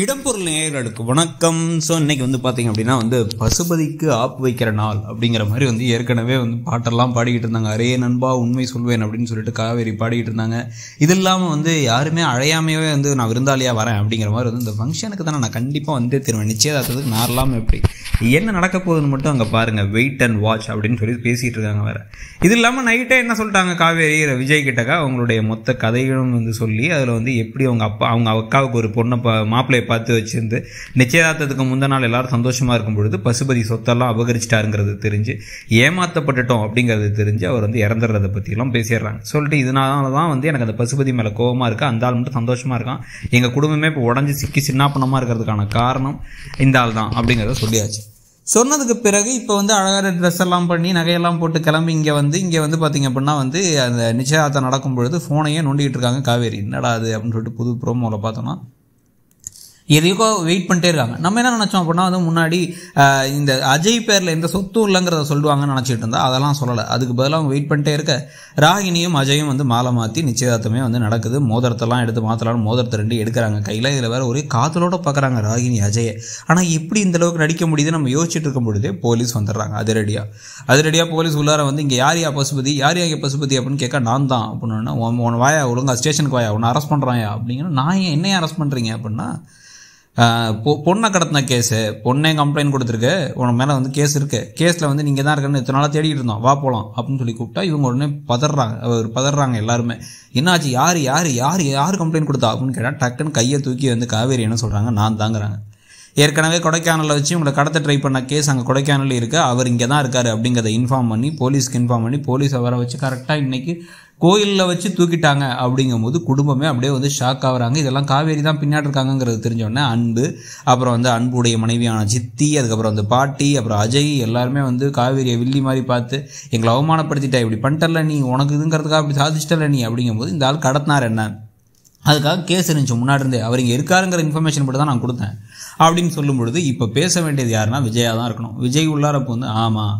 இடம்பொருள் நேயர்களுக்கு வணக்கம் ஸோ இன்றைக்கி வந்து பார்த்திங்க அப்படின்னா வந்து பசுபதிக்கு ஆப்பு வைக்கிற நாள் அப்படிங்கிற மாதிரி வந்து ஏற்கனவே வந்து பாட்டெல்லாம் பாடிக்கிட்டு இருந்தாங்க அரே நண்பா உண்மை சொல்வேன் அப்படின்னு சொல்லிட்டு காவேரி பாடிக்கிட்டு இருந்தாங்க இது இல்லாமல் வந்து யாருமே அழையாமையே வந்து நான் விருந்தாளியாக வரேன் அப்படிங்கிற மாதிரி வந்து இந்த ஃபங்க்ஷனுக்கு தானே நான் கண்டிப்பாக வந்து திருவேன் நிச்சயதார்த்தத்துக்கு நான் எப்படி என்ன நடக்க போகுதுன்னு மட்டும் அங்கே பாருங்கள் வெயிட் அண்ட் வாட்ச் அப்படின்னு சொல்லி பேசிகிட்டு இருக்காங்க வேறு இது இல்லாமல் நைட்டே என்ன சொல்லிட்டாங்க காவேரி விஜய் கிட்டக்கா அவங்களுடைய மொத்த கதைகளும் வந்து சொல்லி அதில் வந்து எப்படி அவங்க அப்பா அவங்க அக்காவுக்கு ஒரு பொண்ணை மாப்பிள்ளை பார்த்து வச்சுருந்து நிச்சயதார்த்தத்துக்கு முந்தின நாள் எல்லாரும் சந்தோஷமாக இருக்கும் பொழுது பசுபதி சொத்தெல்லாம் அபகரிச்சிட்டாருங்கிறது தெரிஞ்சு ஏமாற்றப்பட்டுட்டோம் அப்படிங்கிறது தெரிஞ்சு அவர் வந்து இறந்துடுறதை பற்றியெல்லாம் பேசிடுறாங்க சொல்லிட்டு இதனால தான் வந்து எனக்கு அந்த பசுபதி மேலே கோபமாக இருக்குது அந்த ஆள் மட்டும் சந்தோஷமாக இருக்கான் எங்கள் குடும்பமே இப்போ உடஞ்சி சிக்கி சின்னாப்பணமாக இருக்கிறதுக்கான காரணம் இந்த ஆள் தான் அப்படிங்கிறத சொல்லியாச்சு சொன்னதுக்கு பிறகு இப்போ வந்து அழகான ட்ரெஸ் எல்லாம் பண்ணி நகையெல்லாம் போட்டு கிளம்பி இங்கே வந்து இங்கே வந்து பார்த்திங்க அப்படின்னா வந்து அந்த நிச்சயதார்த்தம் நடக்கும் பொழுது ஃபோனையே நோண்டிக்கிட்டு இருக்காங்க காவேரி என்னடா அது அப்படின்னு சொல்லிட்டு புது ப்ரோமோவில் பார்த்தோம்னா எதுக்கோ வெயிட் பண்ணிட்டே இருக்காங்க நம்ம என்ன நினச்சோம் அப்படின்னா வந்து முன்னாடி இந்த அஜய் பேரில் எந்த சொத்தும் இல்லைங்கிறத சொல்லுவாங்கன்னு நினச்சிட்டு இருந்தா அதெல்லாம் சொல்லலை அதுக்கு பதிலாக அவங்க வெயிட் பண்ணிட்டே இருக்க ராகினியும் அஜயும் வந்து மாலை மாற்றி நிச்சயதார்த்தமே வந்து நடக்குது மோதிரத்தெல்லாம் எடுத்து மாற்றலாம்னு மோதிரத்தை ரெண்டு எடுக்கிறாங்க கையில் இதில் வேறு ஒரே காத்தலோட பார்க்குறாங்க ராகினி அஜயை ஆனால் எப்படி இந்த அளவுக்கு நடிக்க முடியுது நம்ம யோசிச்சுட்டு இருக்கும் பொழுதே போலீஸ் வந்துடுறாங்க அதிரடியாக அதிரடியாக போலீஸ் உள்ளார வந்து இங்கே யார் யா பசுபதி யார் யா பசுபதி அப்படின்னு கேட்க நான் தான் அப்படின்னு உன் வாயா ஒழுங்கா ஸ்டேஷனுக்கு வாயா உன்னை அரெஸ்ட் பண்ணுறாயா அப்படிங்கிற நான் ஏன் என்ன அரெஸ்ட் பண்ணுறீங்க அப்படின்னா பொண்ணை கடத்தின கேஸு பொண்ணே கம்ப்ளைண்ட் கொடுத்துருக்கு உனக்கு மேலே வந்து கேஸ் இருக்குது கேஸில் வந்து நீங்கள் தான் இருக்கணும் இத்தனை நாளாக தேடிட்டு இருந்தோம் வா போகலாம் அப்படின்னு சொல்லி கூப்பிட்டா இவங்க உடனே பதறாங்க அவர் பதறாங்க எல்லாருமே என்னாச்சு யார் யார் யார் யார் கம்ப்ளைண்ட் கொடுத்தா அப்படின்னு கேட்டால் டக்குன்னு கையை தூக்கி வந்து காவேரி என்ன சொல்கிறாங்க நான் தாங்குறாங்க ஏற்கனவே கொடைக்கானலில் வச்சு உங்களை கடத்த ட்ரை பண்ண கேஸ் அங்கே கொடைக்கானல் இருக்குது அவர் இங்கே தான் இருக்கார் அப்படிங்கிறத இன்ஃபார்ம் பண்ணி போலீஸ்க்கு இன்ஃபார்ம் பண்ணி போலீஸ் அவரை வச்சு கரெக்டாக இன்றைக்கி கோயிலில் வச்சு தூக்கிட்டாங்க அப்படிங்கும் போது குடும்பமே அப்படியே வந்து ஷாக் ஆகுறாங்க இதெல்லாம் காவேரி தான் பின்னாடி இருக்காங்கிறது தெரிஞ்சோடனே அன்பு அப்புறம் வந்து அன்புடைய மனைவியான சித்தி அதுக்கப்புறம் வந்து பாட்டி அப்புறம் அஜய் எல்லாருமே வந்து காவேரியை வில்லி மாதிரி பார்த்து எங்களை அவமானப்படுத்திட்டா இப்படி பண்ணிட்டல நீ உனக்கு இதுங்கிறதுக்காக அப்படி சாதிச்சிட்டல நீ அப்படிங்கும்போது இந்த ஆள் கடத்தினார் என்ன அதுக்காக கேஸ் இருந்துச்சு முன்னாடி இருந்தே அவர் இங்கே இருக்காருங்கிற இன்ஃபர்மேஷன் மட்டும் தான் நான் கொடுத்தேன் அப்படின்னு சொல்லும் பொழுது இப்போ பேச வேண்டியது யாருன்னா விஜயா தான் இருக்கணும் விஜய் உள்ளார வந்து ஆமாம்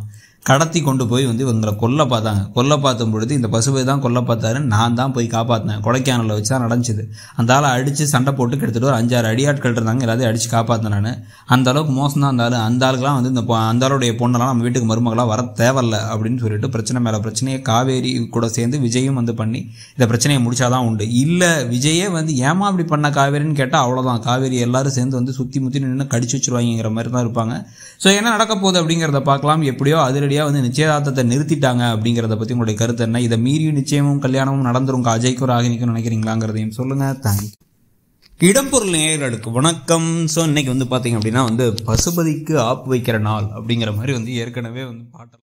கடத்தி கொண்டு போய் வந்து இவங்களை கொல்ல பார்த்தாங்க கொல்ல பார்த்தும் பொழுது இந்த பசுவை தான் கொல்ல பார்த்தாரு நான் தான் போய் காப்பாற்றினேன் கொடைக்கானலில் வச்சு தான் நடந்துச்சு அந்த ஆளை அடித்து சண்டை போட்டு கெடுத்துட்டு ஒரு அஞ்சாறு அடியாட்கள் இருந்தாங்க எல்லாத்தையும் அடித்து காப்பாற்றினு நான் அந்த அளவுக்கு மோசம் தான் அந்த அந்த ஆளுக்குலாம் வந்து இந்த அந்த ஆளுடைய பொண்ணெல்லாம் நம்ம வீட்டுக்கு மருமகளாக வர தேவையில்ல அப்படின்னு சொல்லிட்டு பிரச்சனை மேலே பிரச்சனையை காவேரி கூட சேர்ந்து விஜயும் வந்து பண்ணி இந்த பிரச்சனையை தான் உண்டு இல்லை விஜயே வந்து ஏமா அப்படி பண்ண காவேரின்னு கேட்டால் அவ்வளோதான் காவேரி எல்லாரும் சேர்ந்து வந்து சுற்றி முற்றி நின்று கடிச்சு வச்சுருவாங்கிற மாதிரி தான் இருப்பாங்க ஸோ என்ன நடக்க போகுது அப்படிங்கிறத பார்க்கலாம் எப்படியோ அதிரடி படிப்படியாக வந்து நிச்சயதார்த்தத்தை நிறுத்திட்டாங்க அப்படிங்கிறத பற்றி உங்களுடைய கருத்து என்ன இதை மீறியும் நிச்சயமும் கல்யாணமும் நடந்துருங்க அஜய்க்கும் ராகினிக்கும் நினைக்கிறீங்களாங்கிறதையும் சொல்லுங்கள் தேங்க்யூ இடம்பொருள் நேயர்களுக்கு வணக்கம் ஸோ இன்னைக்கு வந்து பார்த்தீங்க அப்படின்னா வந்து பசுபதிக்கு ஆப்பு வைக்கிற நாள் அப்படிங்கிற மாதிரி வந்து ஏற்கனவே வந்து பாட்டு